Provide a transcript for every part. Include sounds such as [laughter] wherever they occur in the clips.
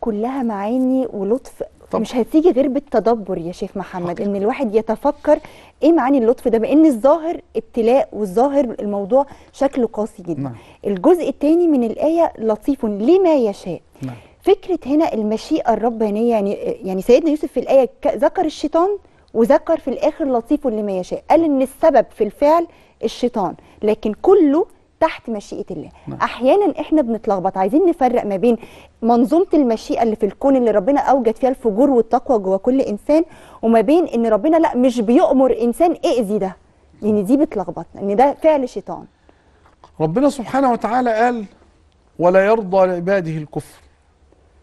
كلها معاني ولطف طبعا. مش هتيجي غير بالتدبر يا شيخ محمد حقيقة. ان الواحد يتفكر ايه معاني اللطف ده بان الظاهر ابتلاء والظاهر الموضوع شكله قاسي جدا نعم. الجزء الثاني من الايه لطيف لما يشاء نعم. فكره هنا المشيئه الربانيه يعني يعني سيدنا يوسف في الايه ذكر الشيطان وذكر في الاخر لطيف لما يشاء قال ان السبب في الفعل الشيطان لكن كله تحت مشيئه الله نعم. احيانا احنا بنتلخبط عايزين نفرق ما بين منظومه المشيئه اللي في الكون اللي ربنا اوجد فيها الفجور والتقوى جوه كل انسان وما بين ان ربنا لا مش بيؤمر انسان اذي إيه ده لان يعني دي بتلخبطنا ان ده فعل شيطان ربنا سبحانه وتعالى قال ولا يرضى لعباده الكفر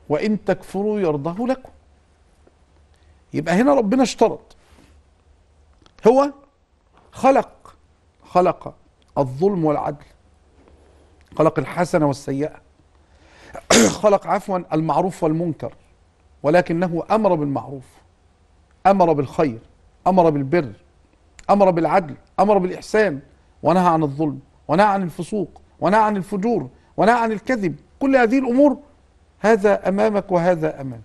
وان تكفروا يرضه لكم يبقى هنا ربنا اشترط هو خلق خلق الظلم والعدل خلق الحسنة والسيئة [clears throat] خلق عفوا المعروف والمنكر ولكنه أمر بالمعروف أمر بالخير أمر بالبر أمر بالعدل أمر بالإحسان ونهى عن الظلم ونهى عن الفسوق ونهى عن الفجور ونهى عن الكذب كل هذه الأمور هذا أمامك وهذا أمامك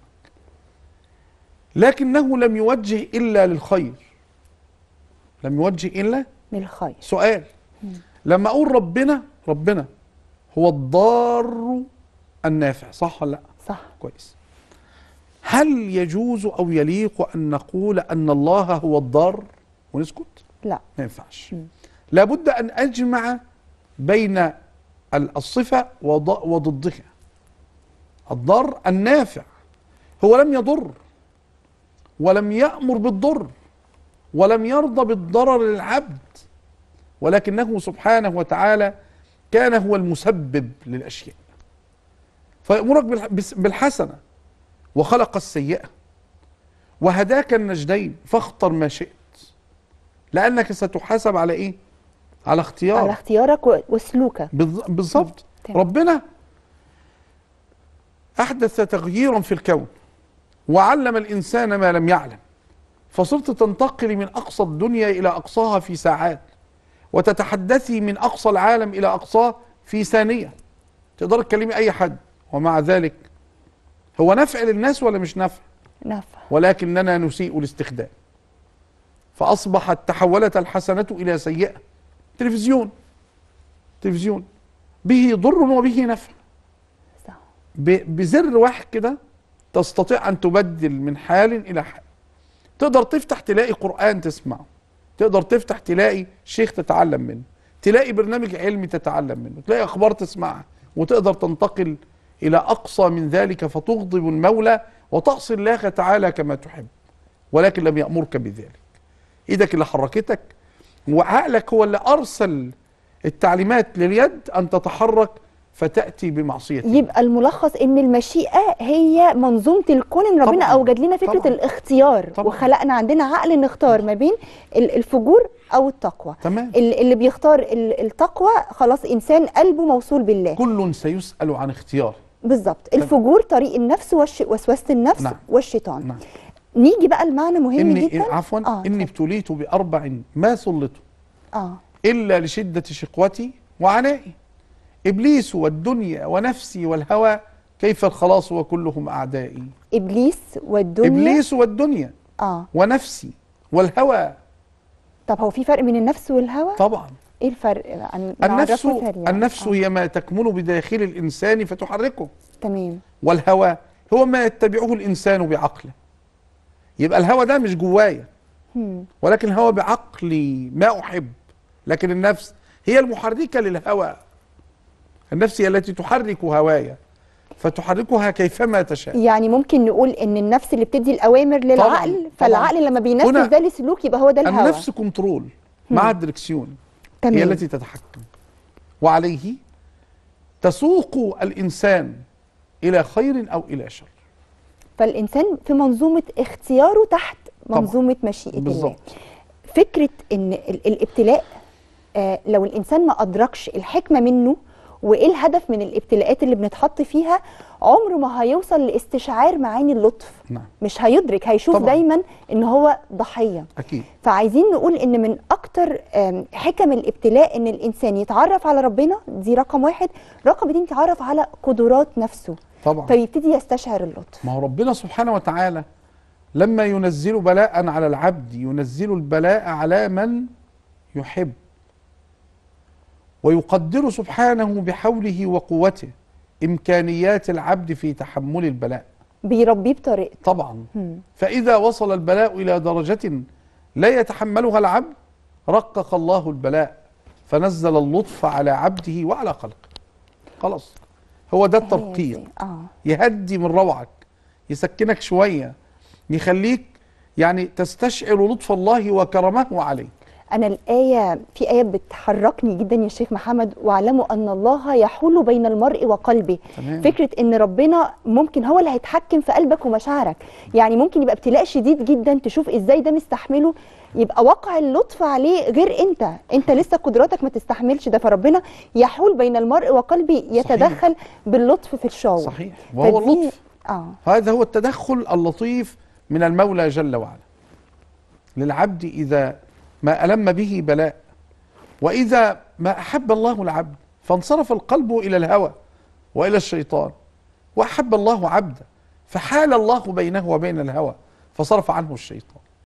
لكنه لم يوجه إلا للخير لم يوجه إلا للخير سؤال لما أقول ربنا ربنا هو الضار النافع صح ولا لا صح كويس هل يجوز أو يليق أن نقول أن الله هو الضار ونسكت لا ما ينفعش لابد أن أجمع بين الصفة وضدها الضار النافع هو لم يضر ولم يأمر بالضر ولم يرضى بالضرر للعبد ولكنه سبحانه وتعالى كان هو المسبب للأشياء فيأمرك بالحسنة وخلق السيئة وهداك النجدين فاختر ما شئت لأنك ستحاسب على إيه؟ على اختيارك على اختيارك وسلوكك بالظبط ربنا أحدث تغييرا في الكون وعلم الإنسان ما لم يعلم فصرت تنتقل من أقصى الدنيا إلى أقصاها في ساعات وتتحدثي من أقصى العالم إلى أقصاه في ثانية تقدر تكلمي أي حد ومع ذلك هو نفع للناس ولا مش نفع نفع ولكننا نسيء الاستخدام فأصبحت تحولت الحسنة إلى سيئة تلفزيون تلفزيون به ضر وبه نفع بزر واحد كده تستطيع أن تبدل من حال إلى حال تقدر تفتح تلاقي قرآن تسمعه تقدر تفتح تلاقي شيخ تتعلم منه تلاقي برنامج علمي تتعلم منه تلاقي اخبار تسمعها وتقدر تنتقل الى اقصى من ذلك فتغضب المولى وتعصي الله تعالى كما تحب ولكن لم يامرك بذلك ايدك اللي حركتك وعقلك هو اللي ارسل التعليمات لليد ان تتحرك فتاتي بمعصيته يبقى الملخص ان المشيئه هي منظومه الكون ان ربنا اوجد لنا فكره طبعًا الاختيار طبعًا وخلقنا عندنا عقل نختار ما بين الفجور او التقوى تمام. اللي بيختار التقوى خلاص انسان قلبه موصول بالله كل سيسال عن اختياره بالظبط الفجور طريق النفس وسوسه النفس نعم. والشيطان نعم. نيجي بقى المعنى مهم إني جدا عفوا آه اني ابتليت باربع ما سلطوا آه. الا لشده شقوتي وعنائي إبليس والدنيا ونفسي والهوى كيف الخلاص وكلهم أعدائي إبليس والدنيا إبليس والدنيا آه. ونفسي والهوى طب هو في فرق بين النفس والهوى؟ طبعا ايه الفرق عن النفس يعني. النفس آه. هي ما تكمن بداخل الانسان فتحركه تمام والهوى هو ما يتبعه الانسان بعقله يبقى الهوى ده مش جوايا ولكن الهوى بعقلي ما احب لكن النفس هي المحركه للهوى النفس هي التي تحرك هوايا فتحركها كيفما تشاء يعني ممكن نقول ان النفس اللي بتدي الاوامر للعقل طبعًا فالعقل طبعًا لما بينفذ ده لسلوك يبقى هو ده الهوى النفس كنترول مع الدركسيون تمام. هي التي تتحكم وعليه تسوق الانسان الى خير او الى شر فالانسان في منظومه اختياره تحت منظومه مشيئته يعني. بالظبط فكره ان الابتلاء آه، لو الانسان ما ادركش الحكمه منه وايه الهدف من الابتلاءات اللي بنتحط فيها عمره ما هيوصل لاستشعار معاني اللطف نعم. مش هيدرك هيشوف طبعا. دايما ان هو ضحيه اكيد فعايزين نقول ان من اكتر حكم الابتلاء ان الانسان يتعرف على ربنا دي رقم واحد رقم اتنين يتعرف على قدرات نفسه طبعا فيبتدي يستشعر اللطف ما هو ربنا سبحانه وتعالى لما ينزل بلاء على العبد ينزل البلاء على من يحب ويقدر سبحانه بحوله وقوته إمكانيات العبد في تحمل البلاء بيربيه بطريقته طبعا مم. فإذا وصل البلاء إلى درجة لا يتحملها العبد رقق الله البلاء فنزل اللطف على عبده وعلى خلقه خلاص هو ده الترقيق آه. يهدي من روعك يسكنك شوية يخليك يعني تستشعر لطف الله وكرمه عليك أنا الآية في آية بتحركني جدا يا شيخ محمد واعلموا أن الله يحول بين المرء وقلبه تمام. فكرة أن ربنا ممكن هو اللي هيتحكم في قلبك ومشاعرك يعني ممكن يبقى ابتلاء شديد جدا تشوف إزاي ده مستحمله يبقى وقع اللطف عليه غير انت انت لسه قدراتك ما تستحملش ده فربنا يحول بين المرء وقلبه يتدخل صحيح. باللطف في الشعور صحيح وهو اللطف آه. هذا هو التدخل اللطيف من المولى جل وعلا للعبد إذا ما ألم به بلاء وإذا ما أحب الله العبد فانصرف القلب إلى الهوى وإلى الشيطان وأحب الله عبده فحال الله بينه وبين الهوى فصرف عنه الشيطان